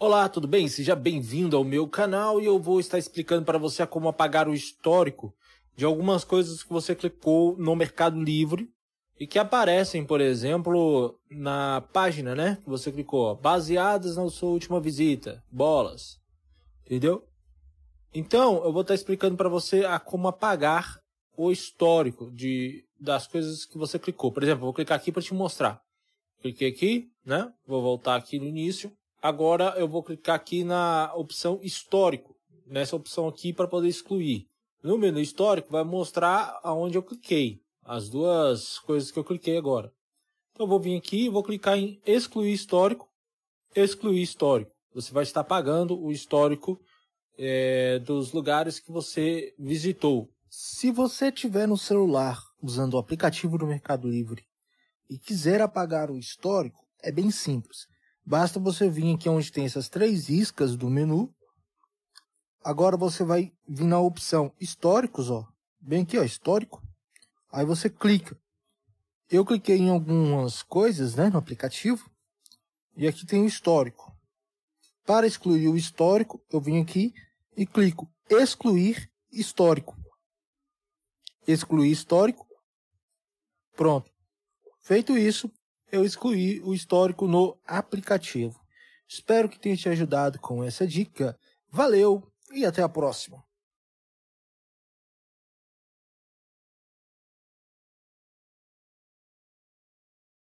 Olá, tudo bem? Seja bem-vindo ao meu canal e eu vou estar explicando para você como apagar o histórico de algumas coisas que você clicou no Mercado Livre e que aparecem, por exemplo, na página, né? Que você clicou, ó, baseadas na sua última visita, bolas, entendeu? Então, eu vou estar explicando para você a como apagar o histórico de, das coisas que você clicou. Por exemplo, vou clicar aqui para te mostrar. Cliquei aqui, né? Vou voltar aqui no início. Agora eu vou clicar aqui na opção histórico, nessa opção aqui para poder excluir. No menu histórico vai mostrar aonde eu cliquei, as duas coisas que eu cliquei agora. Então eu vou vir aqui e vou clicar em excluir histórico, excluir histórico. Você vai estar pagando o histórico é, dos lugares que você visitou. Se você tiver no celular usando o aplicativo do Mercado Livre e quiser apagar o histórico, é bem simples. Basta você vir aqui onde tem essas três iscas do menu. Agora você vai vir na opção históricos, ó. Bem aqui, ó, histórico. Aí você clica. Eu cliquei em algumas coisas, né, no aplicativo. E aqui tem o histórico. Para excluir o histórico, eu vim aqui e clico excluir histórico. Excluir histórico. Pronto. Feito isso, eu excluí o histórico no aplicativo. Espero que tenha te ajudado com essa dica. Valeu e até a próxima!